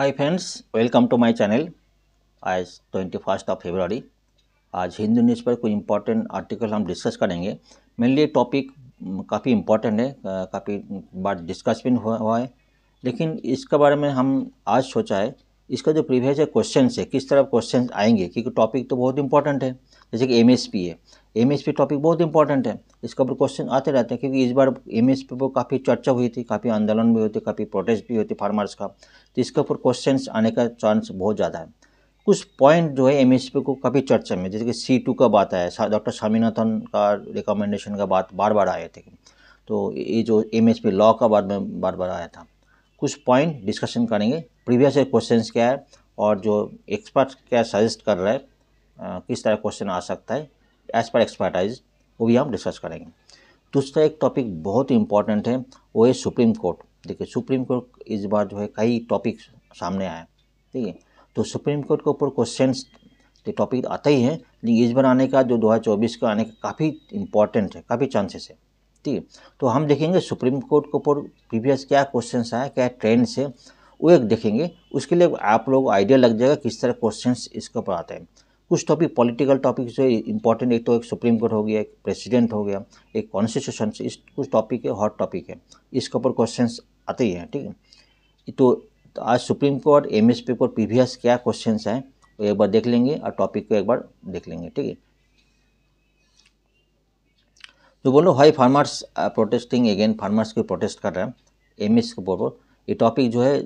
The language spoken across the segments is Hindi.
hi friends welcome to my channel आज ट्वेंटी फर्स्ट ऑफ फेबररी आज हिंदू न्यूज़ पर कोई इंपॉर्टेंट आर्टिकल हम डिस्कस करेंगे मेनली टॉपिक काफ़ी इम्पोर्टेंट है काफ़ी बार डिस्कस भी हुआ है लेकिन इसके बारे में हम आज सोचा है इसका जो प्रीवियस है क्वेश्चन है किस तरह क्वेश्चन आएंगे क्योंकि टॉपिक तो बहुत इंपॉर्टेंट है जैसे कि एम है एम टॉपिक बहुत इंपॉर्टेंट है इसके ऊपर क्वेश्चन आते रहते हैं क्योंकि इस बार एम एस पर काफ़ी चर्चा हुई थी काफ़ी आंदोलन भी हुए थे काफ़ी प्रोटेस्ट भी होते फार्मर्स का तो इसके ऊपर क्वेश्चन आने का चांस बहुत ज़्यादा है कुछ पॉइंट जो है एम को काफ़ी चर्चा में जैसे कि सी टू का बात आया डॉक्टर स्वामीनाथन का रिकमेंडेशन का बात बार बार आए थे तो ये जो एम लॉ का बार में बार बार आया था कुछ पॉइंट डिस्कशन करेंगे प्रीवियस क्वेश्चन क्या है और जो एक्सपर्ट क्या सजेस्ट कर रहा है किस तरह क्वेश्चन आ सकता है एज़ पर एक्सपर्टाइज वो भी हम डिस्कस करेंगे दूसरा तो एक टॉपिक बहुत ही इंपॉर्टेंट है वो है सुप्रीम कोर्ट देखिए सुप्रीम कोर्ट इस बार जो है कई टॉपिक सामने आए ठीक है तो सुप्रीम कोर्ट के ऊपर क्वेश्चन तो टॉपिक आता ही है लेकिन इस बार आने का जो 2024 का आने का काफ़ी इंपॉर्टेंट है काफ़ी चांसेस है ठीक है तो हम देखेंगे सुप्रीम कोर्ट के ऊपर प्रीवियस क्या क्वेश्चन आए क्या ट्रेंड्स है वो एक देखेंगे उसके लिए आप लोग आइडिया लग जाएगा किस तरह क्वेश्चन इसके ऊपर आते हैं कुछ टॉपिक पॉलिटिकल टॉपिक जो इम्पोर्टेंट एक तो एक सुप्रीम कोर्ट हो गया एक प्रेसिडेंट हो गया एक कॉन्स्टिट्यूशन इस कुछ टॉपिक है हॉट टॉपिक है इसके ऊपर क्वेश्चन आते ही हैं ठीक है तो, तो आज supreme court M S paper P क्या क्वेश्चन हैं वो एक बार देख लेंगे और टॉपिक को एक बार देख लेंगे ठीक है तो बोलो why farmers protesting again farmers को प्रोटेस्ट कर रहे हैं एम एस के ऊपर ये टॉपिक जो है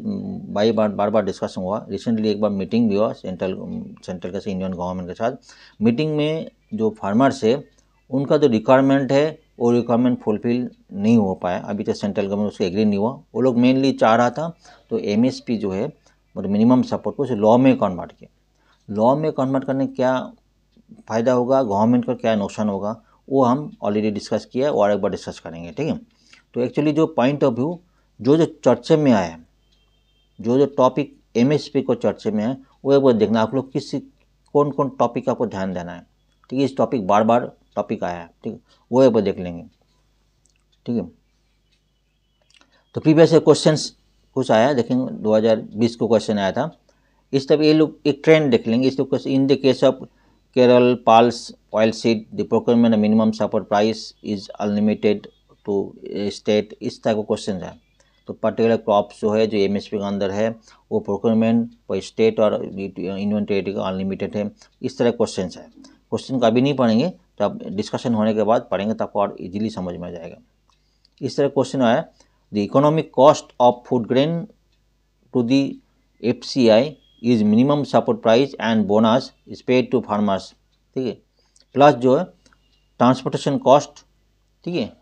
बाई बार बार बार डिस्कशन हुआ रिसेंटली एक बार मीटिंग भी हुआ सेंट्रल सेंट्रल साथ इंडियन गवर्नमेंट के साथ मीटिंग में जो फार्मर्स है उनका जो रिक्वायरमेंट है वो रिक्वायरमेंट फुलफिल नहीं हो पाया अभी तक सेंट्रल गवर्नमेंट उसको एग्री नहीं हुआ वो लोग मेनली चाह रहा था तो एम जो है मतलब मिनिमम सपोर्ट को उसे लॉ में कन्वर्ट किया लॉ में कन्वर्ट करने क्या फ़ायदा होगा गवर्नमेंट का क्या नुकसान होगा वो हम ऑलरेडी डिस्कस किया और एक बार डिस्कस करेंगे ठीक है तो एक्चुअली जो पॉइंट ऑफ व्यू जो जो चर्चे में आया जो जो टॉपिक एम को चर्चे में है वो एक बार देखना आप लोग किस कौन कौन टॉपिक आपको ध्यान देना है ठीक है इस टॉपिक बार बार टॉपिक आया है ठीक है वो एक बार देख लेंगे ठीक है तो प्रीवियस क्वेश्चन कुछ आया देखेंगे 2020 को क्वेश्चन आया था इस तब ये लोग एक ट्रेंड देख लेंगे इस लोग in the case of Kerala pulses oil seed the procurement minimum support price is unlimited to state इस तरह का क्वेश्चन है तो पर्टिकुलर क्रॉप्स जो है जो एम एस पी के अंदर है वो प्रोक्योरमेंट पर स्टेट और इन्वेंट्रेट का अनलिमिटेड है इस तरह क्वेश्चन है क्वेश्चन का अभी नहीं पढ़ेंगे तो आप डिस्कशन होने के बाद पढ़ेंगे तो आपको और इजीली समझ में आ जाएगा इस तरह क्वेश्चन आया the economic cost of food grain to the F C I is minimum support price and bonus is paid to farmers ठीक है प्लस जो है ट्रांसपोर्टेशन कॉस्ट ठीक है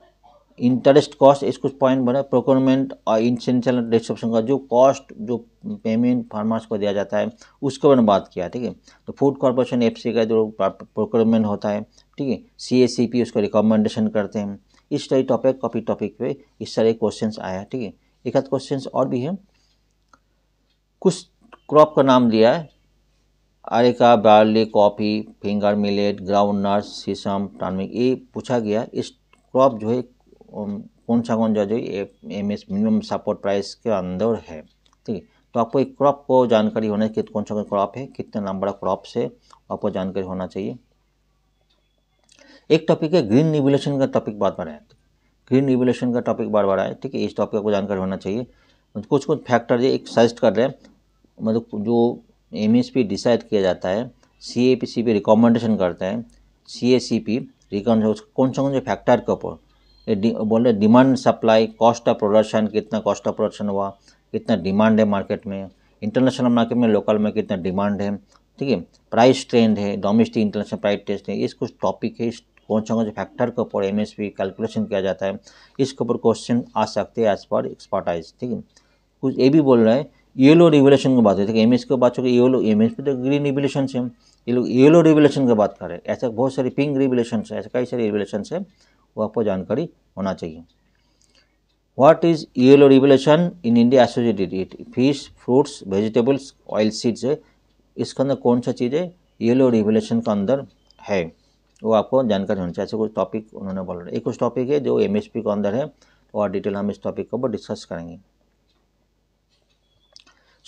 इंटरेस्ट कॉस्ट इसको पॉइंट बना प्रोक्योरमेंट और इंसेंशियल डिस्क्रिप्शन का जो कॉस्ट जो पेमेंट फार्मर्स को दिया जाता है उसके बारे में बात किया ठीक है तो फूड कॉरपोरेशन एफ का जो प्रोक्योरमेंट होता है ठीक है सी एस सी पी उसको रिकमेंडेशन करते हैं इस तरह टॉपिक कॉपी टॉपिक पे इस सारे क्वेश्चन आया ठीक है एक आध क्वेश्चन और भी है कुछ क्रॉप का नाम दिया है areca barley coffee finger millet groundnut sesame turmeric ये पूछा गया इस क्रॉप जो है कौन सा कौन सा जो M S minimum support price के अंदर है ठीक है तो आपको एक क्रॉप को जानकारी होना चाहिए कौन सा कौन क्रॉप है कितने नंबर ऑफ क्रॉप से आपको जानकारी होना चाहिए एक टॉपिक है ग्रीन रिवोल्यूशन का टॉपिक बार बार आया ग्रीन रिवोल्यूशन का टॉपिक बार बार आया ठीक है इस टॉपिक को जानकारी होना चाहिए कुछ कुछ फैक्टर ये एक सजेस्ट कर रहे हैं मतलब जो एम डिसाइड किया जाता है C A P C P recommendation करता है C A C P recommendation कौन सा कौन से फैक्टर के ऊपर बोल रहे demand supply cost of production कितना कॉस्ट ऑफ प्रोडक्शन हुआ कितना डिमांड है मार्केट में इंटरनेशनल मार्केट में लोकल में कितना डिमांड है ठीक है प्राइस ट्रेंड है डोमेस्टिक इंटरनेशनल प्राइस ट्रेंड है इस कुछ टॉपिक है इस कौन सा कौन से फैक्टर के ऊपर एम कैलकुलेशन किया जाता है इसके ऊपर क्वेश्चन आ सकते हैं एज पर एक्सपर्टाइज ठीक है कुछ ये भी बोल रहे हैं येलो रिवोलेशन की बात होती है एम एस की बात चुके येलो एम एस तो ग्रीन रिवोल्यूशन है ये लोग येलो रिवोलेशन की बात कर रहे हैं ऐसा बहुत सारे पिंक रिवोलेशन है ऐसे कई सारे रिवोल्यूशन है वो आपको जानकारी होना चाहिए what is yellow revolution in India associated it fish fruits vegetables oil seeds है इसके अंदर कौन सा चीज़ है येलो रिवोल्यूशन का अंदर है वो आपको जानकारी होनी चाहिए ऐसे कुछ टॉपिक उन्होंने बोला एक कुछ टॉपिक है जो एम एस पी के अंदर है और डिटेल हम इस टॉपिक को डिस्कस करेंगे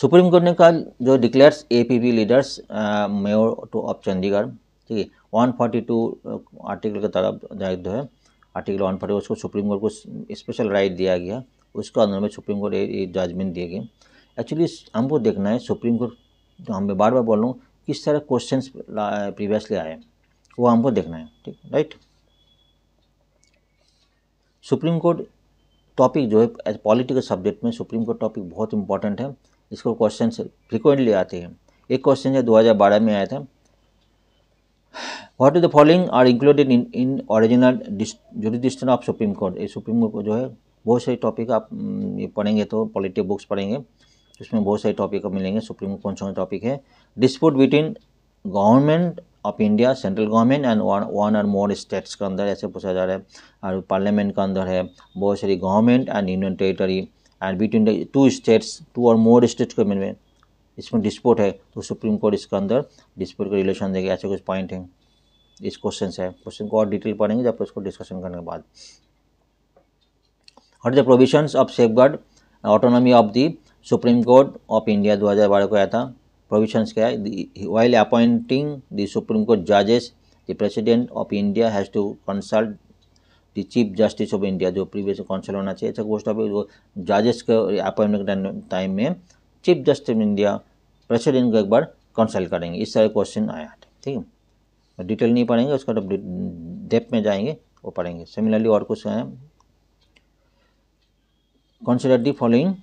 सुप्रीम कोर्ट ने कल जो declares A P P leaders mayor to of Chandigarh ठीक है वन फोर्टी टू आर्टिकल के तरफ दायित्व है आर्टिकल वन फोर्टी उसको सुप्रीम कोर्ट को स्पेशल राइट दिया गया उसके अंदर में सुप्रीम कोर्ट ये जजमेंट दिए गए एक्चुअली हमको देखना है सुप्रीम कोर्ट जो हम मैं बार बार बोल रहा हूँ किस तरह क्वेश्चन प्रीवियसली आए वो हमको देखना है ठीक राइट सुप्रीम कोर्ट टॉपिक जो है एज पॉलिटिकल सब्जेक्ट में सुप्रीम कोर्ट टॉपिक बहुत इंपॉर्टेंट है इसको क्वेश्चन फ्रिक्वेंटली आते हैं एक क्वेश्चन जो बारह में आया था what is the following are included in in original jurisdiction of supreme court ये सुप्रीम कोर्ट को जो है बहुत सारे टॉपिक आप ये पढ़ेंगे तो पॉलिटिक बुक्स पढ़ेंगे उसमें बहुत सारे टॉपिक मिलेंगे सुप्रीम कोर्ट कौन सा टॉपिक है dispute between government of India central government and one और मोर स्टेट्स के अंदर ऐसे पूछा जा रहा है और पार्लियामेंट के अंदर है बहुत सारी government and union territory and between the two states two और मोर स्टेट्स के में इसमें डिस्पोर्ट है तो सुप्रीम कोर्ट इसके अंदर डिस्पोर्ट का रिलेशन देगा ऐसे कुछ पॉइंट हैं इस क्वेश्चन से क्वेश्चन को और डिटेल पढ़ेंगे जब इसको डिस्कशन करने के बाद और the provisions of safeguard autonomy of the supreme court of India 2012 को आया था प्रोविशंस क्या है while appointing the supreme court जजेस the president of India has to consult the chief justice of India जो प्रीवियस कौंसल होना चाहिए अच्छा पोस्ट ऑफ जजेस के अपॉइंटमेंट टाइम में चीफ जस्टिस इंडिया प्रेसिडेंट को एक बार कंसल्ट करेंगे इस तरह क्वेश्चन आया था ठीक है डिटेल नहीं पढ़ेंगे उसका जब तो डेप में जाएंगे वो पढ़ेंगे सिमिलरली और कुछ है consider the following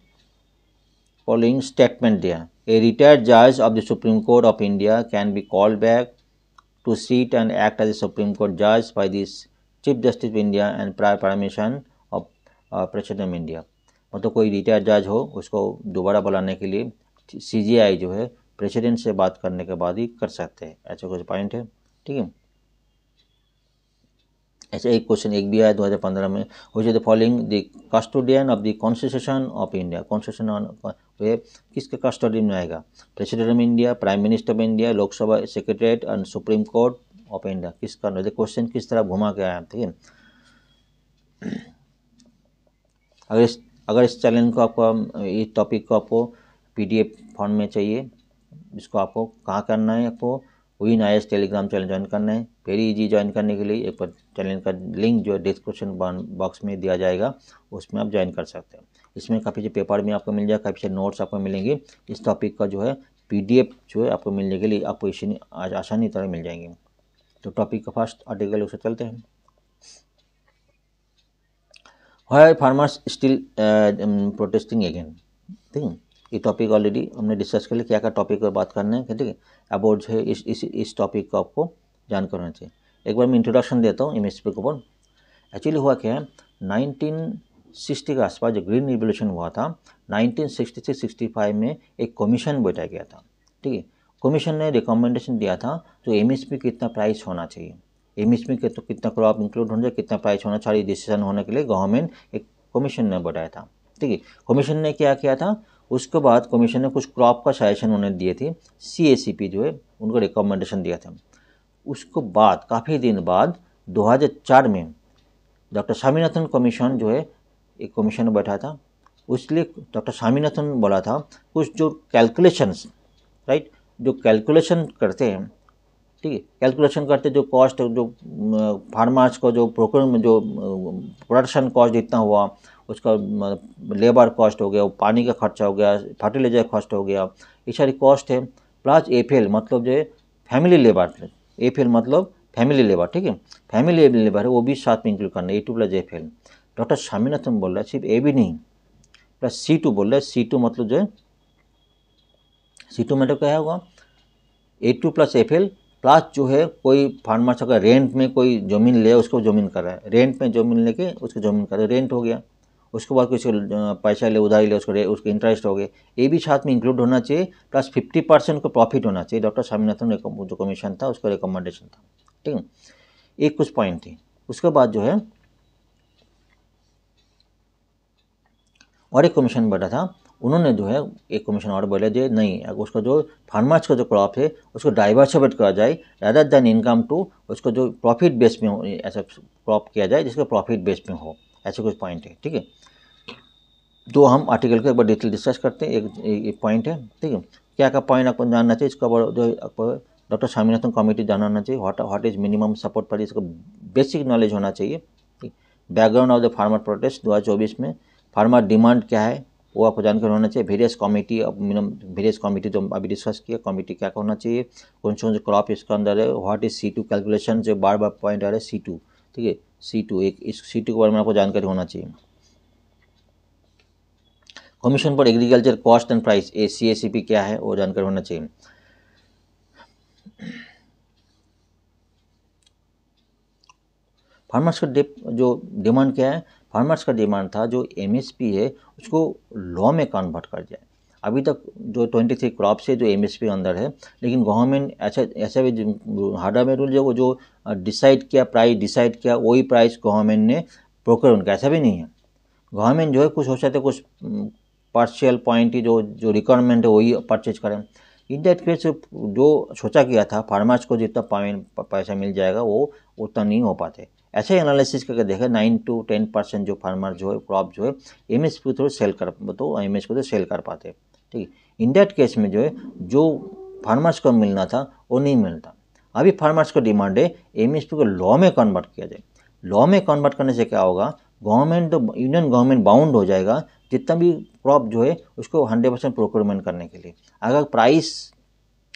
following statement दिया ए रिटायर्ड जज of the supreme court of India can be called back to seat and act as a supreme court जज by this chief justice of India and prior permission of president of India मतलब कोई रिटायर्ड जज हो उसको दोबारा बुलाने के लिए सी जो है प्रेसिडेंट से बात करने के बाद ही कर सकते हैं ऐसा कुछ पॉइंट है ठीक है ऐसे एक क्वेश्चन एक भी आया 2015 में which is the following the custodian of the constitution of India constitution on किसके कस्टोडियन में आएगा president of India prime minister of India Lok Sabha secretariat and supreme court of India किसका क्वेश्चन किस तरह घुमा के आया ठीक है अगर अगर इस चैनल को आपको इस टॉपिक को आपको पीडीएफ फॉर्म में चाहिए इसको आपको कहाँ करना है आपको विन आई टेलीग्राम चैनल ज्वाइन करना है वेरी इजी ज्वाइन करने के लिए एक चैनल का लिंक जो डिस्क्रिप्शन बॉक्स में दिया जाएगा उसमें आप ज्वाइन कर सकते हैं इसमें काफ़ी सारे पेपर में आपको मिल जाएगा काफ़ी सारे नोट्स आपको मिलेंगे इस टॉपिक का जो है पीडीएफ जो है आपको मिलने के लिए आपको इसी आज आसानी तरह मिल जाएंगे तो टॉपिक का फर्स्ट आर्टिकल उसे चलते हैं why farmers still protesting um, protesting again ठीक ये टॉपिक ऑलरेडी हमने डिस्कस कर लिया क्या क्या टॉपिक पर बात करना है ठीक है अबाउट जो है इस इस इस टॉपिक को आपको जानकर होना चाहिए एक बार मैं इंट्रोडक्शन देता हूँ एम एस पी के ऊपर एक्चुअली हुआ क्या है नाइनटीन सिक्सटी के आसपास जो ग्रीन रिवोल्यूशन हुआ था नाइनटीन सिक्सटी में एक कमीशन बैठा गया था ठीक है कमीशन ने रिकमेंडेशन दिया था जो एम एस पी कितना प्राइस होना चाहिए एम एस में तो कितना क्रॉप इंक्लूड होना चाहिए कितना प्राइस होना चाहिए डिसीजन होने के लिए गवर्नमेंट एक कमीशन ने बताया था ठीक है कमीशन ने क्या किया था उसके बाद कमीशन ने कुछ क्रॉप का सजेशन उन्हें दिए थे सी जो है उनको रिकमेंडेशन दिया था उसके बाद काफ़ी दिन बाद चार में डॉक्टर स्वामीनाथन कमीशन जो है एक कमीशन बैठा था उसलिए डॉक्टर स्वामीनाथन बोला था कुछ जो कैलकुलेशंस राइट जो कैलकुलेशन करते हैं ठीक है कैलकुलेशन करते जो कॉस्ट जो फार्मर्स को जो प्रोक्योरमेंट जो प्रोडक्शन कॉस्ट इतना हुआ उसका लेबर कॉस्ट हो गया पानी का खर्चा हो गया फर्टिलाइजर कॉस्ट हो गया ये सारी कॉस्ट है प्लस एफ मतलब जो फैमिली लेबर एफ मतलब फैमिली लेबर ठीक है फैमिली लेबर है वो भी साथ में इंक्लूड करना A two plus F doctor Swaminathan बोल रहा है सिर्फ ए भी नहीं प्लस सी टू बोल रहा है सी टू मतलब जो है सी टू मतलब क्या होगा A two plus F L plus जो है कोई फार्मर अगर रेंट में कोई ज़मीन ले उसको ज़मीन कर रहा है रेंट में ज़मीन लेके उसको ज़मीन कर रहा है रेंट हो गया उसके बाद कुछ पैसा ले उधारी ले उसको उसके इंटरेस्ट हो गए ये भी साथ में इंक्लूड होना चाहिए प्लस फिफ्टी परसेंट को प्रॉफिट होना चाहिए डॉक्टर स्वामीनाथन तो जो कमीशन था उसका रिकमेंडेशन था ठीक है एक कुछ पॉइंट थी उसके बाद जो है और एक कमीशन बैठा था उन्होंने जो है एक कमीशन और बोले जो नहीं उसका जो फार्मर्स का जो क्रॉप है उसको डाइवर्सिफाइड करा जाए रदर देन इनकम टू उसको जो प्रॉफिट बेस में हो ऐसा क्रॉप किया जाए जिसका प्रॉफिट बेस में हो ऐसे कुछ पॉइंट है ठीक है दो हम आर्टिकल को एक बार डिटेल डिस्कस करते हैं एक पॉइंट है ठीक है क्या क्या पॉइंट आपको जानना चाहिए इसका जो डॉक्टर स्वामीनाथन कमेटी जानना चाहिए what what is minimum support पर इसका बेसिक नॉलेज होना चाहिए background of the farmer protest 2024 में फार्मर डिमांड क्या है वो आपको जानकारी होना चाहिए various committee minimum various committee जो अभी डिस्कस किया कमेटी क्या होना चाहिए कौन सा कौन सा क्रॉप इसके अंदर है what is C two calculation जो बार बार पॉइंट आ रहा है सी टू ठीक है सी टू एक इस सी टू के बारे में आपको जानकारी होना चाहिए commission for agriculture cost and price A C A C P क्या है वो जानकारी होना चाहिए फार्मर्स का जो डिमांड क्या है फार्मर्स का डिमांड था जो एम है उसको लॉ में कन्वर्ट कर जाए अभी तक जो ट्वेंटी थ्री क्रॉप्स है जो एम के अंदर है लेकिन गवर्नमेंट ऐसा ऐसा भी हार्डा में रूल जो जो डिसाइड किया प्राइस डिसाइड किया वही प्राइस गवर्नमेंट ने प्रोकर उनका ऐसा भी नहीं है गवर्नमेंट जो है कुछ हो सकता है कुछ पार्शियल पॉइंट ही जो जो रिक्वायरमेंट है वही परचेज करें इन दैट केस जो सोचा गया था फार्मर्स को जितना पैसा मिल जाएगा वो उतना नहीं हो पाते ऐसे अच्छा एनालिसिस करके देखा नाइन टू टेन परसेंट जो फार्मर जो है क्रॉप जो है M S P through sell कर तो एम एस को तो सेल कर पाते ठीक है इन डेट केस में जो है जो फार्मर्स को मिलना था वो नहीं मिलता अभी फार्मर्स को डिमांड है एम एस पी को लॉ में कन्वर्ट किया जाए लॉ में कन्वर्ट करने से क्या होगा गवर्नमेंट तो यूनियन गवर्नमेंट बाउंड हो जाएगा जितना भी क्रॉप जो है उसको हंड्रेड परसेंट प्रोक्योरमेंट करने के लिए अगर प्राइस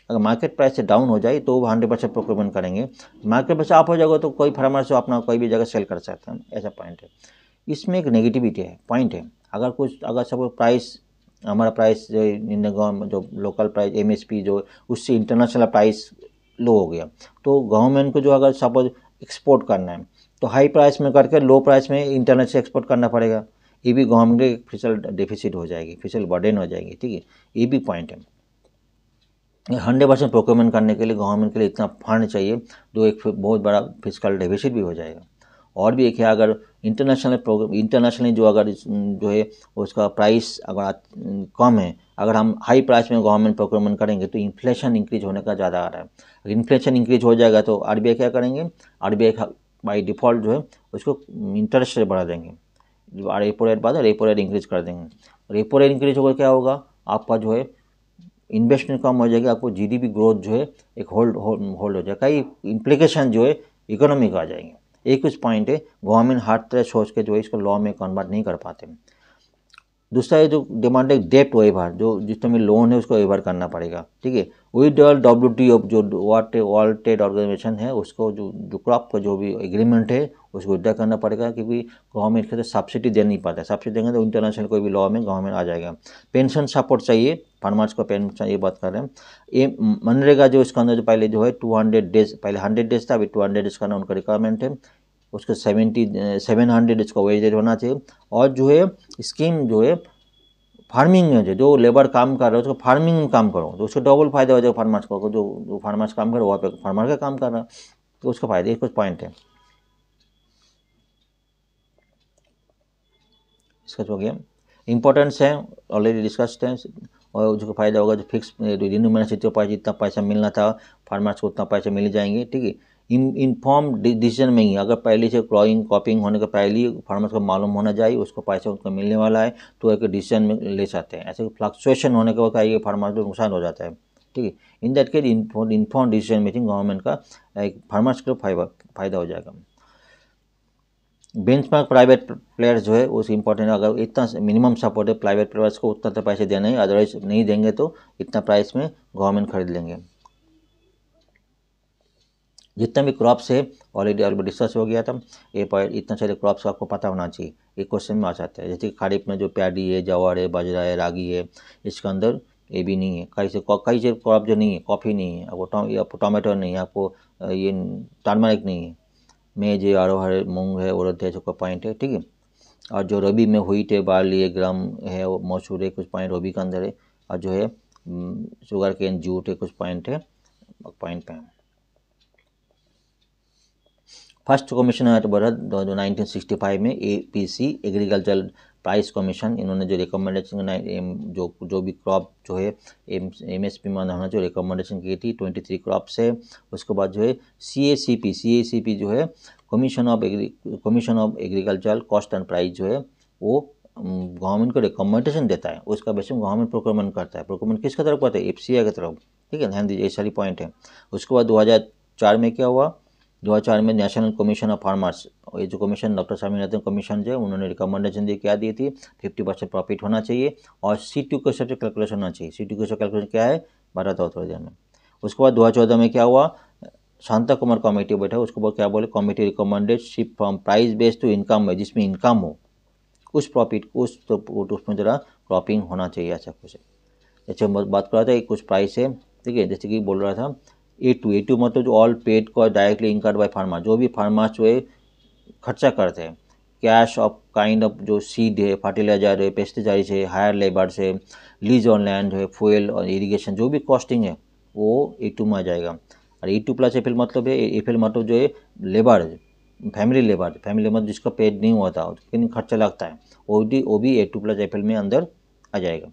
अगर मार्केट प्राइस से डाउन हो जाए तो वो हंड्रेड परसेंट प्रोक्योरमेंट करेंगे मार्केट प्राइस अप हो जाएगा तो कोई फार्मर से अपना कोई भी जगह सेल कर सकते हैं ऐसा पॉइंट है इसमें एक नेगेटिविटी है पॉइंट है अगर कुछ अगर सब प्राइस हमारा प्राइस जो गवर्नमेंट जो लोकल प्राइस एम जो उससे इंटरनेशनल प्राइस लो हो गया तो गवर्नमेंट को जो अगर सपोज एक्सपोर्ट करना है तो हाई प्राइस में करके लो प्राइस में इंटरनेशनल एक्सपोर्ट करना पड़ेगा ये भी गवर्नमेंट की फिसल डेफिसिट हो जाएगी फिसल बर्डन हो जाएगी ठीक है ये भी पॉइंट है हंड्रेड परसेंट प्रोक्योरमेंट करने के लिए गवर्नमेंट के लिए इतना फंड चाहिए जो एक बहुत बड़ा फिजिकल डेफिसिट भी हो जाएगा और भी एक है अगर इंटरनेशनल प्रोग्राम इंटरनेशनली जो अगर जो है उसका प्राइस अगर कम है अगर हम हाई प्राइस में गवर्नमेंट प्रोक्योरमेंट करेंगे तो इन्फ्लेशन इंक्रीज होने का ज़्यादा आ रहा है अगर इन्फ्लेशन इंक्रीज हो जाएगा तो आर क्या करेंगे आर बाई डिफ़ॉल्ट जो है उसको इंटरेस्ट रेट बढ़ा देंगे रेपो रेट बाद रेपो रेट इंक्रीज कर देंगे रेपो रेट इंक्रीज होकर क्या होगा आपका जो है इन्वेस्टमेंट कम हो जाएगी आपको जीडीपी ग्रोथ जो है एक होल्ड होल्ड हो जाएगा कई इम्प्लीकेशन जो है इकोनॉमी का आ जाएंगे एक कुछ पॉइंट है गवर्नमेंट हर तरह सोच के जो है इसको लॉ में कन्वर्ट नहीं कर पाते दूसरा ये जो डिमांड है डेप्ट वेवर जो जिस तरह लोन है उसको वेवर करना पड़ेगा ठीक है विदल डब्ल्यू टी ओ जो वाट वर्ल्ड ट्रेड ऑर्गेनाइजेशन है उसको जो जो क्रॉप का जो भी एग्रीमेंट है उसको विड्रा करना पड़ेगा क्योंकि गवर्नमेंट के सब्सिडी तो दे नहीं पाता सब्सिडी देंगे तो इंटरनेशनल कोई भी लॉ में गवर्नमेंट आ जाएगा पेंशन सपोर्ट चाहिए फार्मर्स को पेंशन ये बात कर रहे हैं ये मनरेगा जो इसका अंदर जो पहले जो है टू हंड्रेड डेज पहले हंड्रेड डेज था अभी टू हंड्रेड डेज करना उनका रिक्वायरमेंट है उसके सेवेंटी सेवन हंड्रेड इसका वेजेज होना चाहिए और जो है स्कीम जो है फार्मिंग में जो लेबर काम कर रहे हो उसको फार्मिंग में काम करो तो उसको डबल फायदा हो जाएगा फार्मर्स को जो जो फार्मर्स काम कर वहाँ पे फार्मर का काम कर रहा है तो उसका फायदा ये कुछ पॉइंट है डिस्कस हो गया इंपॉर्टेंस है ऑलरेडी डिस्कस है और जो फायदा होगा जो फिक्स रिन्यूमेंट जितना पैसा जितना पैसा मिलना था फार्मर्स को उतना पैसा मिल जाएंगे ठीक है इनफॉर्म डिसीजन में ही अगर पहले से क्रॉइंग कॉपिंग होने के पहले ही फार्मर्स को मालूम होना चाहिए उसको पैसा उसको मिलने वाला है तो एक डिसीजन में ले सकते हैं ऐसे फ्लक्चुएशन होने के वक्त आइए फार्मर्स को नुकसान हो जाता है ठीक है in that case inform decision making government का एक फार्मर्स को फायदा हो जाएगा बेंचमार्क प्राइवेट प्लेयर्स जो है उस इंपॉर्टेंट अगर इतना मिनिमम सपोर्ट है प्राइवेट प्लेयर्स को उतना तो पैसे देना है अदरवाइज नहीं देंगे तो इतना प्राइस में गवर्नमेंट खरीद लेंगे जितने भी क्रॉप्स है ऑलरेडी ऑलरेडी डिस्कस हो गया था ये पॉइंट इतने सारे क्रॉप्स का आपको पता होना चाहिए ये क्वेश्चन में आ जाता है जैसे खरीफ में जो प्याडी है जवार है बाजरा है रागी है इसके अंदर ये भी नहीं है कई से कई से क्रॉप जो नहीं है कॉफ़ी नहीं है आपको टो, आपको नहीं है आपको ये टर्मरिक नहीं है मेज है अरोहर है मूंग है उड़द है सबका पॉइंट है ठीक है और जो रबी में हुईट है बार्ली है ग्राम है मसूर है कुछ पॉइंट रबी के अंदर है और जो है शुगर केन जूट है कुछ पॉइंट है पॉइंट पे हैं फर्स्ट कमीशन है तो बड़ा जो नाइनटीन सिक्सटी फाइव में A P C agriculture price commission इन्होंने जो रिकमेंडेशन जो जो भी क्रॉप जो है एम एस पी में होना जो रिकमेंडेशन की थी ट्वेंटी थ्री क्रॉप्स है उसके बाद जो है C A C P C A C P जो है commission of agri commission of agriculture cost and price जो है वो गवर्नमेंट को रिकमेंडेशन देता है उसका बेस में गवर्नमेंट प्रोक्रमेंट करता है प्रोक्रमेंट किसका तरफ करता है एफ सी आई की तरफ ठीक है ध्यान दीजिए ये सारी पॉइंट है उसके बाद दो हज़ार चार में क्या हुआ 2004 में नेशनल कमीशन ऑफ फार्मर्स ये जो कमीशन डॉक्टर स्वामीनाथन कमीशन जो है उन्होंने रिकमेंडेशन दी क्या दी थी 50 परसेंट प्रॉफिट होना चाहिए और सी टू के सबसे कैलकुलेशन होना चाहिए सी टू के कैलकुलेशन क्या है भारत ऑथोरिटी में उसके बाद चौदह में क्या हुआ शांता कुमार कमेटी बैठा उसके बाद क्या बोले committee recommended shift from price based to income है जिसमें इनकम हो उस प्रॉफिट तो उस उसमें ज़रा क्रॉपिंग होना चाहिए ऐसा कुछ जैसे बात कर रहा था कुछ प्राइस है ठीक है जैसे कि बोल रहा था ए टू ए टू मतलब जो all paid cost directly incurred by farmer जो भी फार्मा जो है खर्चा करते हैं कैश ऑफ काइंड ऑफ जो सीड है फर्टिलाइजर है पेस्टिसाइड है हायर लेबर है लीज ऑन लैंड है फ्यूल और इरीगेशन जो भी कॉस्टिंग है वो ए टू में आ जाएगा और A two plus F L मतलब है एफ एल मतलब जो है labour family labour family labour जिसका पेड नहीं होता लेकिन खर्चा लगता है वो भी वो भी A two plus F L में अंदर आ जाएगा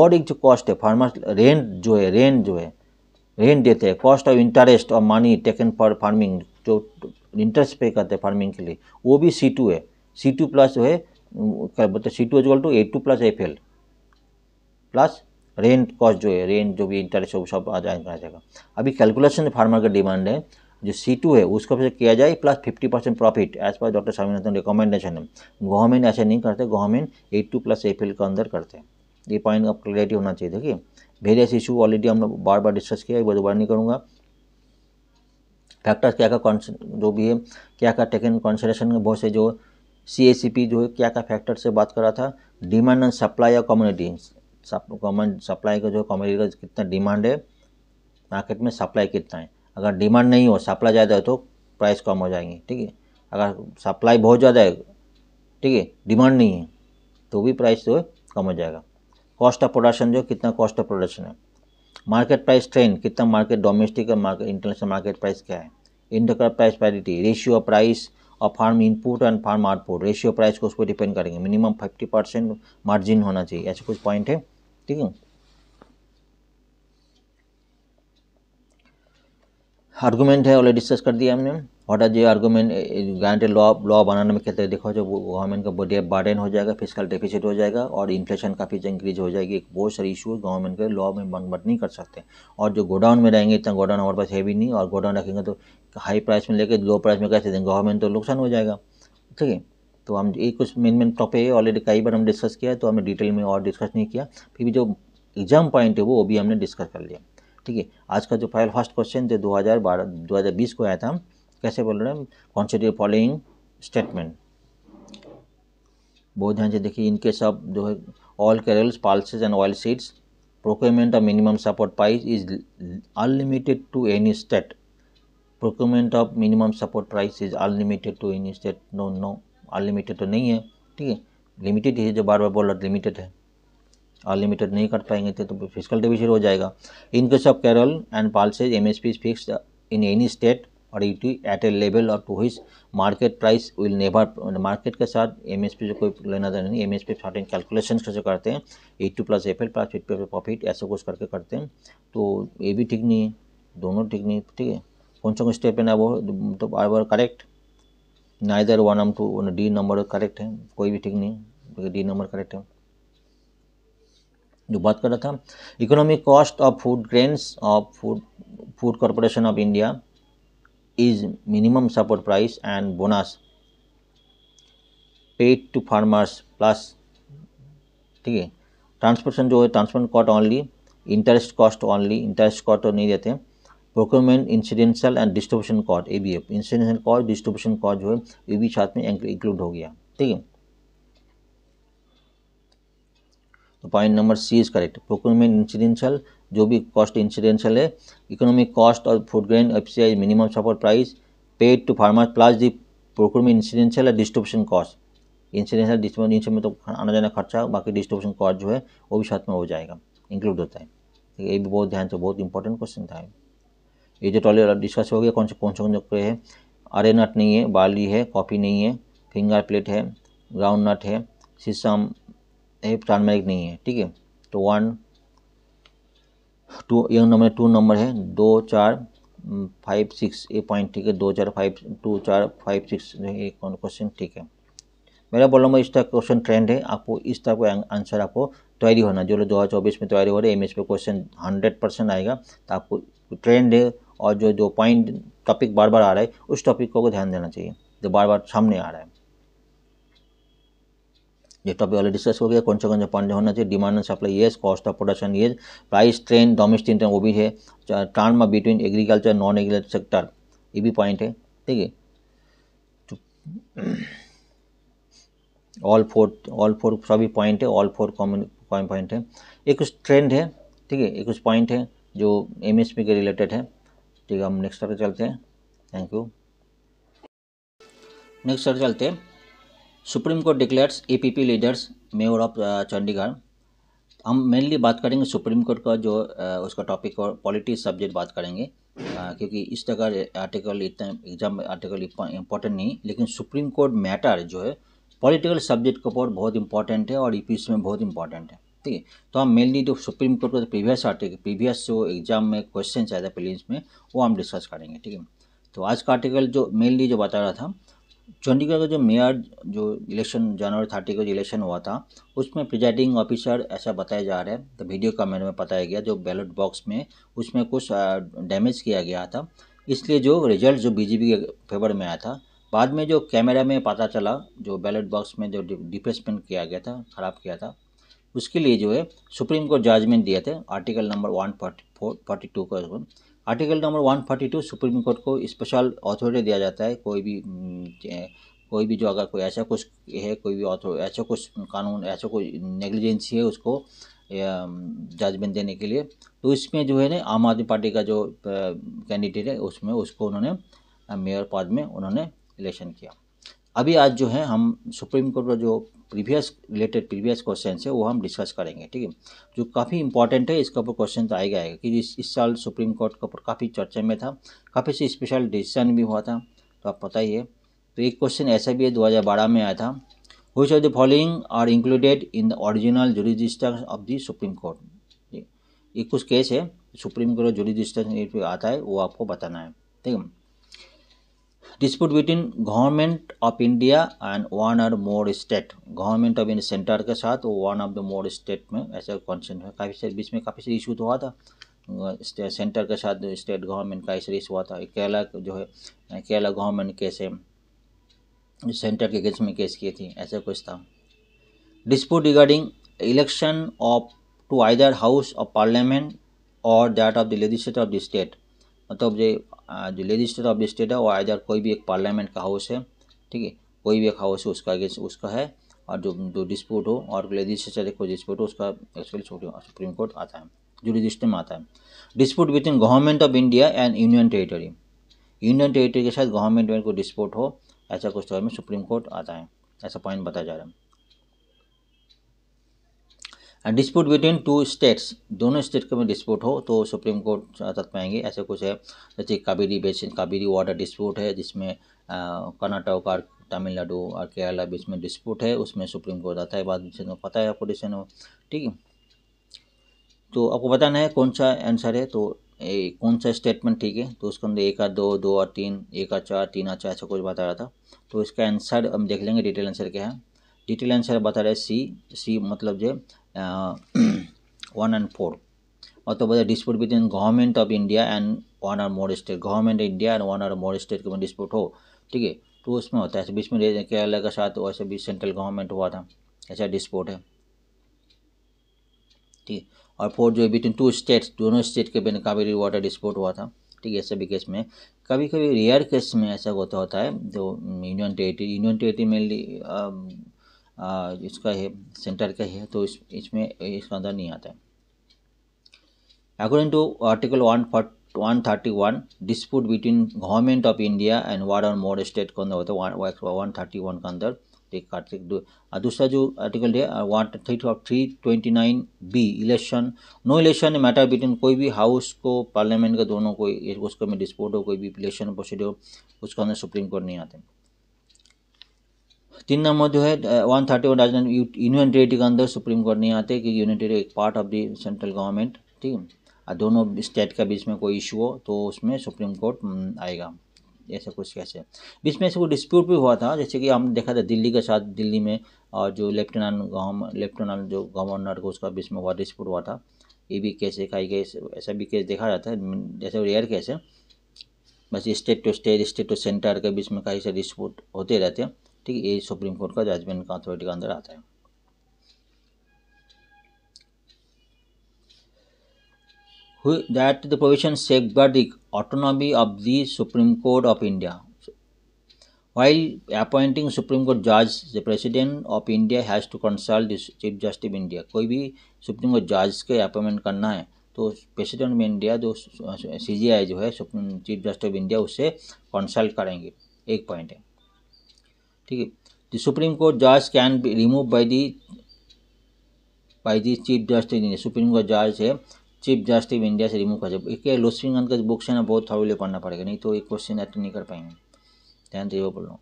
और एक जो कॉस्ट है फार्मर्स रेंट जो है रेंट जो है रेंट देते हैं कॉस्ट ऑफ इंटरेस्ट और मनी टेकन फॉर फार्मिंग जो इंटरेस्ट पे करते हैं फार्मिंग के लिए वो भी सी टू है सी टू प्लस जो है क्या हैं C two equal to A two plus F L plus rent cost जो है रेंट जो भी इंटरेस्ट है वो सब आ जाएगा आ जाएगा अभी कैलकुलेशन फार्मर का डिमांड है जो सी टू है उसको फिर किया जाए plus fifty percent profit as पर डॉक्टर स्वामीनाथन रिकमेंडेशन है गवर्नमेंट ऐसे नहीं करते government A two plus F L के अंदर करते हैं ये पॉइंट आप क्लियरिटी होना चाहिए देखिए वेरियस इशू ऑलरेडी हम लोग बार बार डिस्कस किया एक बार दोबारा नहीं करूँगा फैक्टर्स क्या क्या जो भी है क्या क्या टेकन कंसिडरेशन में बहुत से जो सी जो है क्या क्या फैक्टर से बात कर रहा था डिमांड एंड सप्लाई और कम्युनिटी कॉमन सप्लाई का जो कम्युनिटी का कितना डिमांड है मार्केट में सप्लाई कितना है अगर डिमांड नहीं हो सप्लाई ज़्यादा हो तो प्राइस कम हो जाएंगे ठीक है अगर सप्लाई बहुत ज़्यादा है ठीक है डिमांड नहीं है तो भी प्राइस जो है कम हो जाएगा कॉस्ट ऑफ प्रोडक्शन जो कितना कॉस्ट ऑफ प्रोडक्शन है मार्केट प्राइस ट्रेंड कितना मार्केट डोमेस्टिक और मार्केट इंटरनेशनल मार्केट प्राइस क्या है inter price parity ratio price और farm input and farm output ratio price को उस पर डिपेंड करेंगे मिनिमम फिफ्टी परसेंट मार्जिन होना चाहिए ऐसे कुछ पॉइंट है ठीक है आर्गूमेंट है ऑलरेडी डिस्कस कर दिया हमने what are the argument guaranteed law law बनाने में कहते हैं देखो जो गवर्नमेंट का बॉडी बार्डन हो जाएगा फिजिकल डेफिसिट हो जाएगा और इन्फ्लेशन काफ़ी इंक्रीज हो जाएगी एक बहुत सारी इशू है गवर्नमेंट के लॉ में बट नहीं कर सकते और जो गोडाउन में रहेंगे इतना गोडाउन हमारे पास है भी नहीं और गोडाउन रखेंगे तो हाई प्राइस में लेके लो प्राइस में कैसे देंगे गवर्नमेंट तो नुकसान हो जाएगा ठीक है तो हम ये कुछ मेन मेन टॉपिक है ऑलरेडी कई बार हम डिस्कस किया है तो हमने डिटेल में और डिस्कस नहीं किया फिर भी जो एग्जाम पॉइंट है वो भी हमने डिस्कस कर लिया ठीक है आज का जो फाइल फर्स्ट क्वेश्चन जो 2012 2020 को आया था कैसे बोल रहे हैं कॉन्सिडर फॉलोइंग स्टेटमेंट बहुत ध्यान से देखिए इनके सब जो है all cereals pulses and oil seeds procurement of minimum support price is unlimited to any state procurement of minimum support price is unlimited to any state no no unlimited तो नहीं है ठीक है लिमिटेड है जो बार बार बोल रहा लिमिटेड है अनलिमिटेड नहीं कर पाएंगे तो, तो फिजिकल डिविजन हो जाएगा in case of cereal and pulses M S P is in any state और इट एट ए लेवल और to his market price will never market के साथ एम एस पी से कोई लेना देना नहीं M S P certain calculation जो करते हैं A two plus F L plus fit profit ऐसा कुछ करके करते हैं तो ये भी ठीक नहीं है दोनों ठीक नहीं ठीक है कौन सा स्टेप है ना वो तो आर वर करेक्ट ना इधर one M two D number correct है कोई भी ठीक नहीं डी नंबर करेक्ट है जो बात कर रहा था economic cost of food grains of food food corporation of India is minimum support price and bonus paid to farmers plus ठीक है ट्रांसपोर्टेशन जो है transport cost only interest cost only interest cost तो नहीं देते procurement incidental and distribution cost A B F incidental cost distribution cost जो है ये भी साथ में इंक्लूड हो गया ठीक है तो point number C is correct procurement incidental जो भी कॉस्ट इंसिडेंशियल है इकोनॉमिक कॉस्ट और food grain F C I minimum support price paid to farmer plus the procurement incidental और डिस्ट्रीब्यूशन कॉस्ट इंसिडेंशियल डिस्ट्रीब्यूशन में तो आना जाना खर्चा बाकी डिस्ट्रीब्यूशन कॉस्ट जो है वो भी साथ में हो जाएगा इंक्लूड होता है ये भी बहुत ध्यान से बहुत इंपॉर्टेंट क्वेश्चन था ये जो टॉली डिस्कस हो गया कौन से कौन से कौन से है अरे नट नहीं है बाली है कॉफ़ी नहीं है फिंगर प्लेट है ग्राउंड नट है सिसम ये टर्मेरिक नहीं है ठीक है तो वन टू यंग नंबर टू नंबर है दो चार फाइव सिक्स ये पॉइंट ठीक है दो चार फाइव टू चार फाइव सिक्स ये कौन क्वेश्चन ठीक है मेरा बोल नंबर इस तरह क्वेश्चन ट्रेंड है आपको इस तरह का आंसर आपको तैयारी होना जो लोग दो हज़ार चौबीस में तैयारी हो रही है एम पे क्वेश्चन हंड्रेड परसेंट आएगा तो आपको ट्रेंड है और जो जो पॉइंट टॉपिक बार बार आ रहा है उस टॉपिक को ध्यान देना चाहिए जो बार बार सामने आ रहा है ये टॉपिक ऑलरेडी डिस्कस हो गया कौन सा कौन सा पॉइंट होना चाहिए डिमांड एंड सप्लाई ये कॉस्ट ऑफ प्रोडक्शन ये प्राइस ट्रेंड डोमेस्टिक ट्रेंड वो भी है ट्रांसमा between agriculture non agriculture sector ये भी पॉइंट है ठीक है ऑल फोर ऑल फोर सभी पॉइंट है ऑल फोर कॉमन पॉइंट है ये कुछ ट्रेंड है ठीक है ये कुछ पॉइंट है जो एम के रिलेटेड है ठीक है हम नेक्स्ट तरह चलते हैं थैंक यू नेक्स्ट तरह चलते हैं supreme Court declares AAP leaders mayor of Chandigarh हम मेनली बात करेंगे सुप्रीम कोर्ट का जो uh, उसका टॉपिक और पॉलिटिक्स सब्जेक्ट बात करेंगे आ, uh, क्योंकि इस तरह आर्टिकल इतना एग्जाम आर्टिकल इम्पोर्टेंट नहीं लेकिन सुप्रीम कोर्ट मैटर जो है पॉलिटिकल सब्जेक्ट के ऊपर बहुत इंपॉर्टेंट है और ईपीएस e में बहुत इंपॉर्टेंट है ठीक है तो हम मेनली जो सुप्रीम कोर्ट का प्रीवियस आर्टिकल प्रीवियस जो एग्जाम में क्वेश्चन आया था प्रीलिम्स में वो हम डिस्कस करेंगे ठीक है तो आज का आर्टिकल जो मेनली जो बता रहा था चंडीगढ़ का जो मेयर जो इलेक्शन जनवरी थर्टी को जो इलेक्शन हुआ था उसमें प्रिजाइडिंग ऑफिसर ऐसा बताया जा रहा है तो वीडियो कमेंट में बताया गया जो बैलेट बॉक्स में उसमें कुछ डैमेज किया गया था इसलिए जो रिजल्ट जो बीजेपी के फेवर में आया था बाद में जो कैमरा में पता चला जो बैलेट बॉक्स में जो डिप्रेसमेंट किया गया था ख़राब किया था उसके लिए जो है सुप्रीम कोर्ट जजमेंट दिए थे article number one forty two का article number one forty two Supreme court को स्पेशल अथॉरिटी दिया जाता है कोई भी कोई भी जो अगर कोई ऐसा कुछ है कोई भी ऑथो ऐसा कुछ कानून ऐसा कोई नेग्लिजेंसी है उसको जजमेंट देने के लिए तो इसमें जो है ना आम आदमी पार्टी का जो कैंडिडेट है उसमें उसको उन्होंने मेयर पद में उन्होंने इलेक्शन किया अभी आज जो है हम सुप्रीम कोर्ट का जो प्रीवियस रिलेटेड प्रीवियस क्वेश्चन है वो हम डिस्कस करेंगे ठीक है जो काफ़ी इंपॉर्टेंट है इसका ऊपर क्वेश्चन तो आएगा आएगा कि इस इस साल सुप्रीम कोर्ट के ऊपर काफ़ी चर्चा में था काफ़ी से स्पेशल डिसीजन भी हुआ था तो आप पता ही है तो एक क्वेश्चन ऐसा भी है दो में आया था which the following are included in the original original jurisdiction of the supreme court ये कुछ केस है सुप्रीम कोर्ट जुडिजिस्टर आता है वो आपको बताना है ठीक है dispute between government of India and one और more state government of India centre के साथ वो one of the more state में ऐसा कॉन्सेंट है काफ़ी सारे बीच में काफ़ी सारे इशू तो हुआ था सेंटर के साथ स्टेट गवर्नमेंट का इशू हुआ था केरला जो है केरला गवर्नमेंट कैसे सेंटर के अगेंस्ट में केस किए थी ऐसा कुछ था dispute regarding election of to either house of parliament और that of the legislator of the state मतलब जो जो लेजिस्टर ऑफ द स्टेट है वो आइर कोई भी एक पार्लियामेंट का हाउस है ठीक है कोई भी एक हाउस है उसका उसका है और जो जो डिस्प्यूट हो और लेजिस्टर को डिस्प्यूट हो उसका एक्चुअली सुप्रीम कोर्ट आता है जो रजिस्टर में आता है dispute between government of India and union territory union territory के साथ गवर्नमेंट में कोई डिस्प्यूट हो ऐसा कुछ तो में सुप्रीम कोर्ट आता है ऐसा पॉइंट बताया जा रहा है डिस्प्यूट बिटवीन टू स्टेट्स दोनों स्टेट के में डिस्प्यूट हो तो सुप्रीम कोर्ट तक पाएंगे ऐसे कुछ है जैसे Kaveri basin Kaveri water dispute है जिसमें कर्नाटक और तमिलनाडु और केरला बीच में डिस्प्यूट है उसमें सुप्रीम कोर्ट आता है बात में पता है आपको डिसीजन हो ठीक है तो आपको बताना है कौन सा आंसर है तो ए, कौन सा स्टेटमेंट ठीक है तो उसके अंदर एक आ दो दो और तीन एक आ चार तीन आ चार ऐसा कुछ बता रहा था तो इसका आंसर हम देख लेंगे डिटेल आंसर क्या है डिटेल आंसर बता रहे सी सी मतलब जो वन एंड फोर मतलब बता dispute between government of India and one or more state government India and one or more state के में डिस्प्यूट हो ठीक है तो उसमें होता है बीच में केरला के साथ वैसे भी सेंट्रल गवर्नमेंट हुआ था ऐसा डिस्प्यूट है ठीक है और फोर जो है बिटवीन टू स्टेट्स दोनों स्टेट के बीच काफी वाटर डिस्प्यूट हुआ था ठीक है ऐसे भी केस में कभी कभी रेयर केस में ऐसा होता होता है जो union territory union territory mainly इसका है सेंटर का है तो इस इसमें इसका अंदर नहीं आता है according to article one one thirty one dispute between government of India and वार्ड ऑन मोड स्टेट के अंदर होता है वन थर्टी वन के अंदर एक आर्टिकल दूसरा जो आर्टिकल है one three three twenty nine B election no election matter between कोई भी हाउस को पार्लियामेंट का दोनों कोई उसको में डिस्प्यूट हो कोई भी इलेक्शन प्रोसीड हो उसके अंदर सुप्रीम कोर्ट नहीं आते हैं तीन नंबर जो है वन थर्टी वन राजधानी यूनियन टेरेटरी के अंदर सुप्रीम कोर्ट नहीं आते क्योंकि यूनियन टेरेटरी एक part of the central government ठीक है और दोनों स्टेट के बीच में कोई इशू हो तो उसमें सुप्रीम कोर्ट आएगा ऐसा कुछ कैसे बीच में ऐसे कोई डिस्प्यूट भी हुआ था जैसे कि हम देखा था दिल्ली के साथ दिल्ली में और जो लेफ्टिनेंट गवर्न लेफ्टिनेंट जो गवर्नर को उसका बीच में हुआ डिस्प्यूट हुआ था ये भी केस एक आई केस ऐसा भी केस देखा जाता है जैसे रेयर केस है बस state to state state to centre के बीच में कहीं से डिस्प्यूट होते रहते हैं ठीक है ये सुप्रीम कोर्ट का जजमेंट का अथॉरिटी के अंदर आता है that the provision safeguard autonomy of the supreme court of India while appointing Supreme court जज the president of India has to consult chief justice India कोई भी सुप्रीम कोर्ट जज के अपॉइंटमेंट करना है तो प्रेसिडेंट ऑफ इंडिया जो सी जी आई जो है supreme chief justice of India उससे कंसल्ट करेंगे एक पॉइंट है ठीक है द सुप्रीम कोर्ट जज can be remove by the by the chief justice of India supreme court जज है चीफ जस्टिस ऑफ इंडिया से रिमूव कर जाए एक लोसिंगन का बुक्स है ना बहुत थॉरली पढ़ना पड़ेगा नहीं तो एक क्वेश्चन अटेंड नहीं कर पाएंगे ध्यान से वो पढ़ लूँ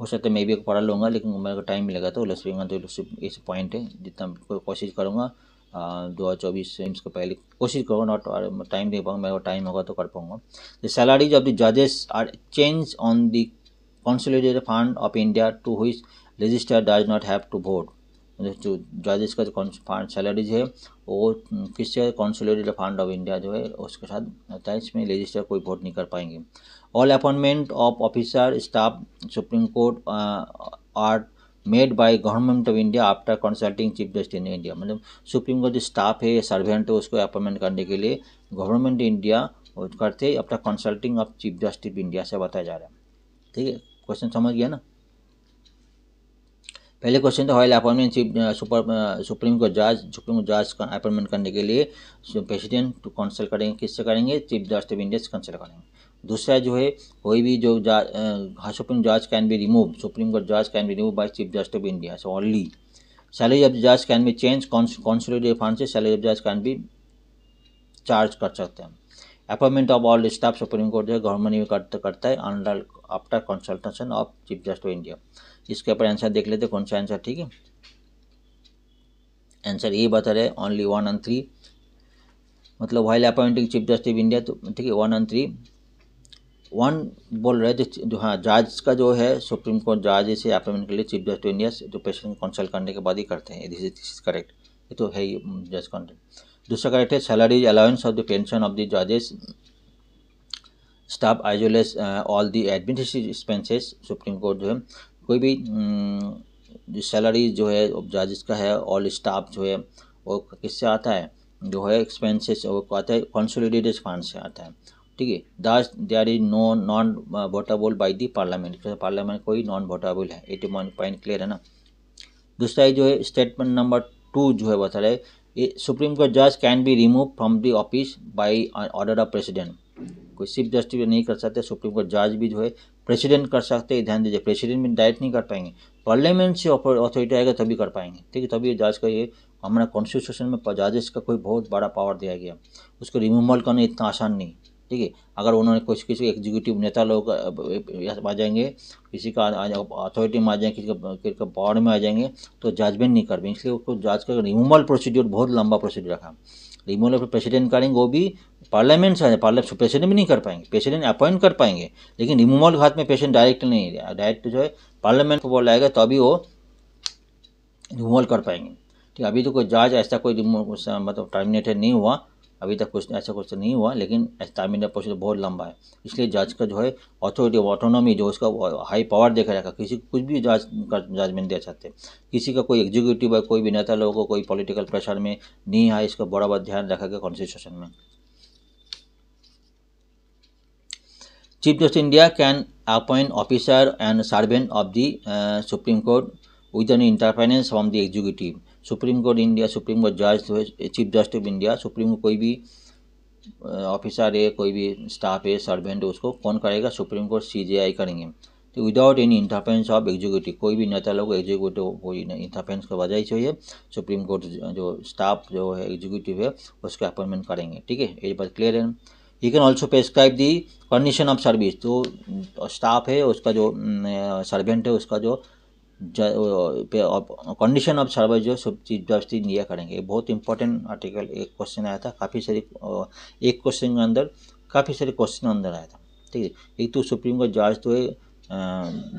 हो सकता है मैं भी पढ़ा लूँगा लेकिन मेरे को टाइम मिलेगा तो गांधी तो इस पॉइंट है जितना कोशिश करूँगा दो हज़ार चौबीस को पहले कोशिश करूँगा नॉट टाइम दे पाऊँगा मेरे को टाइम होगा तो कर पाऊँगा द सैलरीज ऑफ द जजेस are change on the Consolidated fund of India to हुई register does not have to vote जो जजेस का जो फंड सैलरीज है वो किससे कॉन्सोलिडेटेड फंड ऑफ इंडिया जो है उसके साथ होता है इसमें रजिस्टर कोई वोट नहीं कर पाएंगे all appointment of officer staff supreme court are made by government of India after consulting chief justice in India मतलब सुप्रीम कोर्ट जो स्टाफ है सर्वेंट है उसको अपॉइंटमेंट करने के लिए गवर्नमेंट इंडिया करते after consulting of chief justice India से बताया जा रहा है ठीक है क्वेश्चन समझ गया ना पहले क्वेश्चन था oil appointment super supreme court जज सुप्रीम जज का अपॉइंटमेंट करने के लिए प्रेसिडेंट टू काउंसिल करेंगे किससे करेंगे चीफ जस्टिस ऑफ इंडिया से कंसल्ट करेंगे दूसरा जो है कोई भी जो सुप्रीम जज can be remove supreme court जज can be remove by chief justice of India so only salary of जज can B change consulate fund से सैलरी ऑफ जज कैन बी चार्ज कर सकते हैं appointment of all staff supreme court जो है गवर्नमेंट में करता है under after consultation of chief justice of India इसके ऊपर आंसर देख लेते कौन सा आंसर ठीक है आंसर ए बता रहे ओनली वन एंड थ्री मतलब while appointing chief justice of India तो ठीक है वन एंड थ्री वन बोल रहे जो जो हाँ जज का जो है सुप्रीम कोर्ट जज से अपॉइंटमेंट के लिए चीफ जस्टिस ऑफ इंडिया जो पेशेंट कंसल्ट करने के बाद ही करते हैं दिस इज करेक्ट ये तो है ही जज कॉन्टेंट दूसरा करेक्ट है salaries allowance of the pension of the जजेस staff as well as all the administrative expenses supreme court जो है कोई भी mm, जो सैलरी जो है जजेस का है ऑल स्टाफ जो है वो किससे आता है जो है एक्सपेंसेस वो आता है कॉन्सोलिडेटेड फंड से आता है ठीक है thus there is no non votable by the parliament parliament कोई नॉन वोटेबल है एटी पॉइंट क्लियर है ना दूसरा जो है स्टेटमेंट नंबर टू जो है बता रहे सुप्रीम कोर्ट जज can be remove from from office by order of president कोई चीफ जस्टिस नहीं कर सकते सुप्रीम कोर्ट जज भी जो है प्रेसिडेंट कर सकते हैं ध्यान दीजिए प्रेसिडेंट भी डायरेक्ट नहीं कर पाएंगे पार्लियामेंट से अथॉरिटी आएगा तभी कर पाएंगे ठीक है तभी जज का ये हमारा कॉन्स्टिट्यूशन में जजेस का कोई बहुत बड़ा पावर दिया गया उसको रिमूवल करना इतना आसान नहीं ठीक है अगर उन्होंने कुछ किसी एग्जीक्यूटिव नेता लोग आ जाएंगे किसी का अथॉरिटी में आ जाएंगे किसी का, का में आ जाएंगे तो जजमेंट नहीं कर पाएंगे इसलिए उसको जांच का रिमूवल प्रोसीड्यूर बहुत लंबा प्रोसीड्यूर रखा रिमूवल ऑफ प्रेसिडेंट करेंगे वो भी पार्लियामेंट से पार्लियामेंट प्रेसिडेंट भी नहीं कर पाएंगे प्रेसिडेंट अपॉइंट कर पाएंगे लेकिन रिमूवल के हाथ में पेशेंट डायरेक्ट नहीं डायरेक्ट जो है पार्लियामेंट को बोल जाएगा तभी वो रिमूवल कर पाएंगे ठीक अभी तो कोई जज ऐसा कोई मतलब टर्मिनेटेड नहीं हुआ अभी तक कुछ ऐसा कुछ तो नहीं हुआ लेकिन टाइम इंडिया प्रोसेस बहुत लंबा है इसलिए जज का जो है अथॉरिटी ऑटोनॉमी जो उसका हाई पावर देखा जाएगा किसी को कुछ भी जज का जजमेंट दिया चाहते हैं किसी का कोई एग्जीक्यूटिव है कोई भी नेता लोगों को कोई पॉलिटिकल प्रेशर में नहीं है इसका बड़ा बड़ा ध्यान रखा गया कॉन्स्टिट्यूशन में chief justice India can appoint officer and servant of the supreme court with an an from the executive supreme court India supreme court जज chief justice of India supreme कोई भी ऑफिसर है कोई भी स्टाफ है सर्वेंट है उसको कौन करेगा सुप्रीम कोर्ट सी करेंगे तो without any interference of executive कोई भी नेता लोग एग्जीक्यूटिव कोई इंटरफेंस की वजह से सुप्रीम कोर्ट जो स्टाफ जो है एग्जीक्यूटिव है उसका अपॉइंटमेंट करेंगे ठीक है ये बात क्लियर है you can also prescribe the condition of service तो स्टाफ है उसका जो सर्वेंट है उसका जो कंडीशन ऑफ सर्वर जो सब चीज जस्ट इंडिया करेंगे बहुत इंपॉर्टेंट आर्टिकल एक क्वेश्चन आया था काफ़ी सारी एक क्वेश्चन के अंदर काफ़ी सारे क्वेश्चन अंदर आया था ठीक है एक तो सुप्रीम कोर्ट जज तो है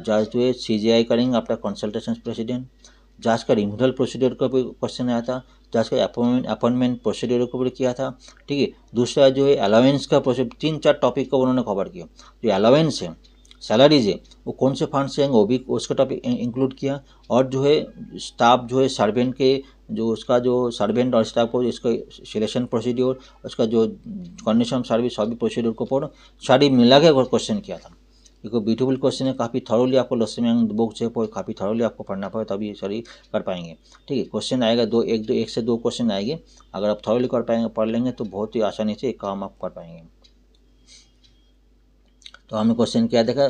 जज तो है सी करेंगे आपका कंसल्टेशन प्रेसिडेंट जज का रिमूवल प्रोसीडियर का भी क्वेश्चन आया था जज का अपॉइंटमेंट अपॉइंटमेंट प्रोसीडियर को भी किया था ठीक है दूसरा जो है अलावेंस का प्रोसीड तीन चार टॉपिक को उन्होंने कवर किया जो अलाउंस है सैलरीज है वो कौन से फंड से आएंगे वो भी उसका टॉपिक इंक्लूड किया और जो है स्टाफ जो है सर्वेंट के जो उसका जो सर्वेंट और स्टाफ को इसका सिलेक्शन प्रोसीड्योर उसका जो कंडीशन ऑफ सर्विस सभी प्रोसीड्योर को पढ़ो सारी मिला के क्वेश्चन किया था एक ब्यूटीफुल क्वेश्चन है काफ़ी थरोली आपको लक्ष्मीयांग बुक से काफ़ी थरोली आपको पढ़ना पड़ेगा तभी सॉरी कर पाएंगे ठीक है क्वेश्चन आएगा दो एक दो एक से दो क्वेश्चन आएंगे अगर आप थरोली कर पाएंगे पढ़ लेंगे तो बहुत ही आसानी से एक काम आप कर पाएंगे तो हमने क्वेश्चन क्या देखा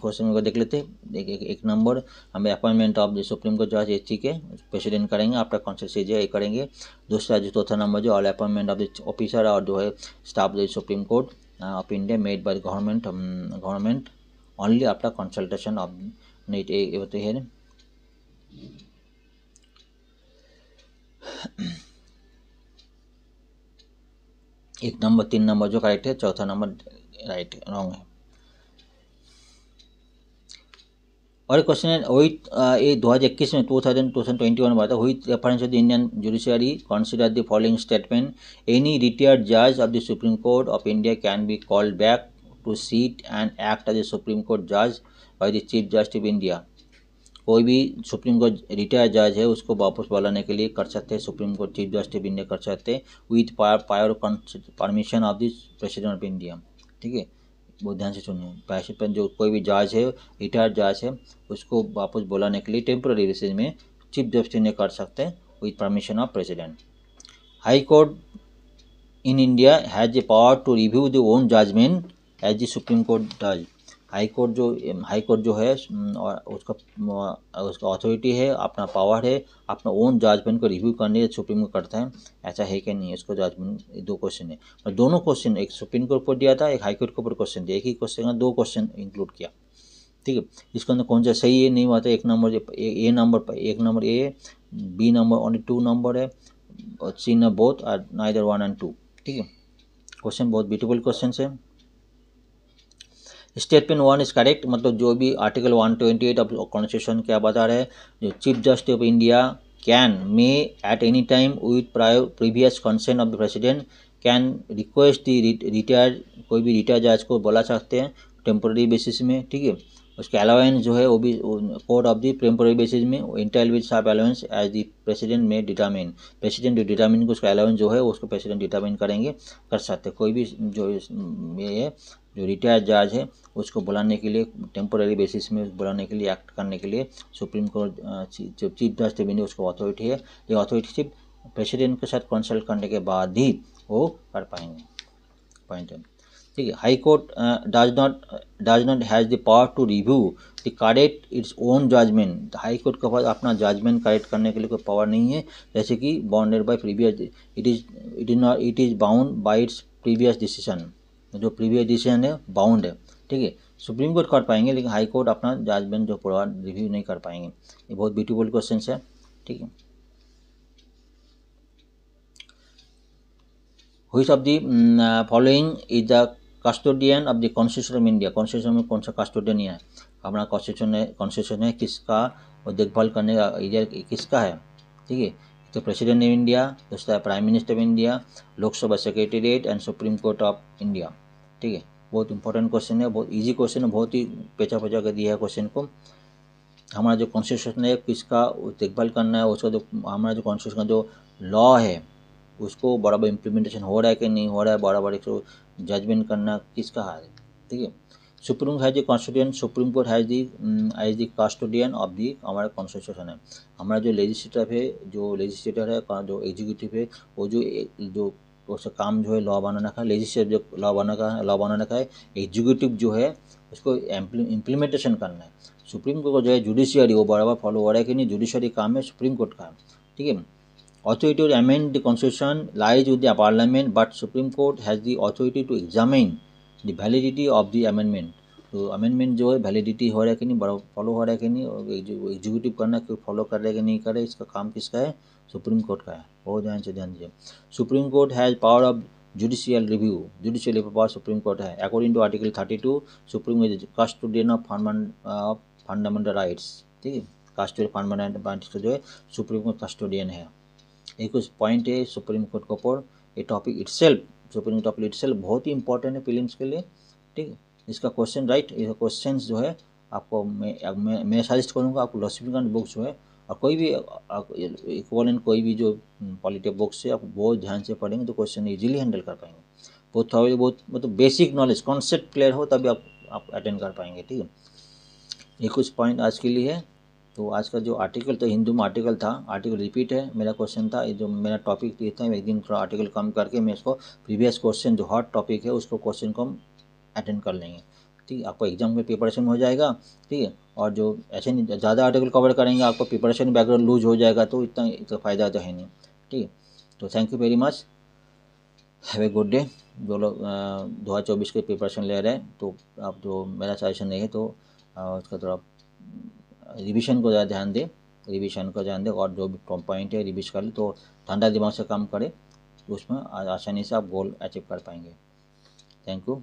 क्वेश्चन को देख लेते एक, एक, एक नंबर हमें appointment of the supreme court जज एच के प्रेसिडेंट करेंगे आफ्टर कॉन्स्टिट्यूसी ये करेंगे दूसरा जो चौथा नंबर जो all appointment of the officer और जो है स्टाफ जो supreme court of India made by government government only आपका कंसल्टेशन ऑफ नीट ये होते हैं एक नंबर तीन नंबर जो करेक्ट है चौथा नंबर राइट रॉन्ग है और क्वेश्चन है वही ये दो हज़ार इक्कीस में two thousand two thousand twenty one में आता reference of the Indian judiciary consider the following statement any retired जज of the supreme court of India can be called back to seat and act as a supreme court जज by the chief justice of India कोई भी सुप्रीम कोर्ट रिटायर्ड जज है उसको वापस बुलाने के लिए कर सकते हैं supreme court chief justice of India कर सकते हैं with prior permission of the president of India ठीक है बहुत ध्यान से सुनो पैसे जो कोई भी जाज है रिटायर्ड जज है उसको वापस बुलाने के लिए टेम्प्ररी रिसेज में चीफ जस्टिस ने कर सकते हैं with permission of president high court in India has a power to review the own judgement as the supreme court does high court जो हाई कोर्ट जो है और उसका उसका अथॉरिटी है अपना पावर है अपना ओन जजमेंट को रिव्यू करने सुप्रीम कोर्ट करता है ऐसा है कि नहीं इसको जजमेंट दो क्वेश्चन है और दोनों क्वेश्चन एक सुप्रीम कोर्ट पर दिया था एक हाई कोर्ट के ऊपर क्वेश्चन दिया एक ही क्वेश्चन का दो क्वेश्चन इंक्लूड किया ठीक है इसके अंदर कौन सा सही है नहीं हुआ था एक नंबर ए नंबर पर एक नंबर ए है B number only two number है C number both are neither one and two ठीक है क्वेश्चन बहुत ब्यूटिफुल क्वेश्चन है स्टेटमेंट वन इज करेक्ट मतलब जो भी आर्टिकल 128 ऑफ कॉन्स्टिट्यूशन क्या बता रहे जो chief justice of India can may at any time with previous consent of the president can request the retire कोई भी रिटायर जज को बुला सकते हैं टेम्पोरी बेसिस में ठीक है उसके अलावेंस जो है वो भी court of the temporary basis में इंटाइल विद साफ अलावेंस एज दी प्रेसिडेंट में डिटामिन प्रेसिडेंट डिटामिन को उसका अलावेंस जो है उसको प्रेसिडेंट डिटामिन करेंगे कर सकते कोई भी जो ये जो रिटायर्ड जज है उसको बुलाने के लिए टेम्पोरेरी बेसिस में बुलाने के लिए एक्ट करने के लिए सुप्रीम कोर्ट जो चीफ जज बनी उसको अथॉरिटी है ये अथॉरिटी सिर्फ प्रेसिडेंट के साथ कंसल्ट करने के बाद ही वो कर पाएंगे पॉइंट ठीक है high court does not does not has the power to review the correct its own judgement high court के पास अपना जजमेंट करेक्ट करने के लिए कोई पावर नहीं है जैसे कि bounded by previous it is it is not it is bound by its previous decision जो प्रीवियस डिसीजन है बाउंड है ठीक है सुप्रीम कोर्ट कर पाएंगे लेकिन हाई कोर्ट अपना जजमेंट जो पूरा रिव्यू नहीं कर पाएंगे ये बहुत ब्यूटीफुल क्वेश्चन है ठीक है हुई of the following is the custodian of the constitution of India constitution में कौन सा कस्टोडियन है अपना कॉन्स्टिट्यूशन है कॉन्स्टिट्यूशन है किसका और देखभाल करने का किसका है ठीक है तो प्रेसिडेंट ऑफ इंडिया दूसरा prime minister of India Lok Sabha secretariat and supreme court of India ठीक है बहुत इंपॉर्टेंट क्वेश्चन है बहुत इजी क्वेश्चन है बहुत ही पेचा पेचा कर दिया है क्वेश्चन को हमारा जो कॉन्स्टिट्यूशन है किसका देखभाल करना है उसका जो हमारा जो कॉन्स्टिट्यूशन का जो लॉ है उसको बड़ा बड़ा इम्प्लीमेंटेशन हो रहा है कि नहीं हो रहा है बराबर एक तो जजमेंट करना किसका हाथ है ठीक है सुप्रीम हैज़ जी constitution supreme court has the as the constitution of the हमारा कॉन्स्टिट्यूशन है हमारा जो लेजिस्लेटिव है जो लेजिस्लेटर है जो एग्जीक्यूटिव है वो जो जो उसका काम जो है लॉ रखा का लेजिस्लेटिव जो लॉ बनाना का लॉ बनाना का है एग्जीक्यूटिव जो है उसको इम्प्लीमेंटेशन करना है सुप्रीम कोर्ट का जो है जुडिशियरी वो बराबर फॉलो हो रहा है कि नहीं जुडिशियरी काम है सुप्रीम कोर्ट का ठीक है authority to amend the constitution lies with the parliament but supreme court has the authority to examine the validity of the amendment तो अमेंडमेंट जो है वैलिडिटी हो रहा है कि नहीं फॉलो हो रहा है कि नहीं एग्जीक्यूटिव करना क्यों फॉलो कर रहा है कि नहीं कर रहे इसका काम किसका है सुप्रीम कोर्ट का है बहुत ध्यान से ध्यान दीजिए supreme court has power of judicial review judicial power supreme court है according to article thirty two supreme custodian of of fundamental rights ठीक है कस्टोडियन फंडामेंटल राइट्स का जो है सुप्रीम कोर्ट कस्टोडियन है एक कुछ पॉइंट है सुप्रीम कोर्ट के ऊपर ये topic self supreme topic self बहुत ही इंपॉर्टेंट है प्रीलिम्स के लिए ठीक है इसका क्वेश्चन राइट इसका क्वेश्चन जो है आपको मैं मैं, मैं सजेस्ट करूँगा आपको लक्ष्मीकांत बुक्स जो है और कोई भी इक्वलेंट कोई भी जो पॉलिटिक बुक्स है आप बहुत ध्यान से पढ़ेंगे तो क्वेश्चन ईजिली हैंडल कर पाएंगे बहुत थोड़ी बहुत मतलब बेसिक नॉलेज कॉन्सेप्ट क्लियर हो तभी आप आप अटेंड कर पाएंगे ठीक है ये कुछ पॉइंट आज के लिए है तो आज का जो आर्टिकल तो हिंदू में आर्टिकल था आर्टिकल रिपीट है मेरा क्वेश्चन था जो मेरा टॉपिक ये था एक दिन थोड़ा आर्टिकल कम करके मैं इसको प्रीवियस क्वेश्चन जो हॉट टॉपिक है उसको क्वेश्चन को हम अटेंड कर लेंगे ठीक है आपको एग्जाम में प्रिपरेशन हो जाएगा ठीक है और जो ऐसे नहीं ज़्यादा आर्टिकल कवर करेंगे आपको प्रिपरेशन बैकग्राउंड लूज हो जाएगा तो इतना इतना फ़ायदा तो है नहीं ठीक है तो thank you very much have a good day जो लोग दो हज़ार चौबीस के प्रिपरेशन ले रहे हैं तो आप जो मेरा सजेशन देंगे तो उसका थोड़ा रिविशन को ज़्यादा ध्यान दें रिविशन का ध्यान दें और जो भी पॉइंट है रिविश कर लें तो ठंडा दिमाग से काम करें तो उसमें आसानी से आप गोल अचीव कर पाएंगे थैंक यू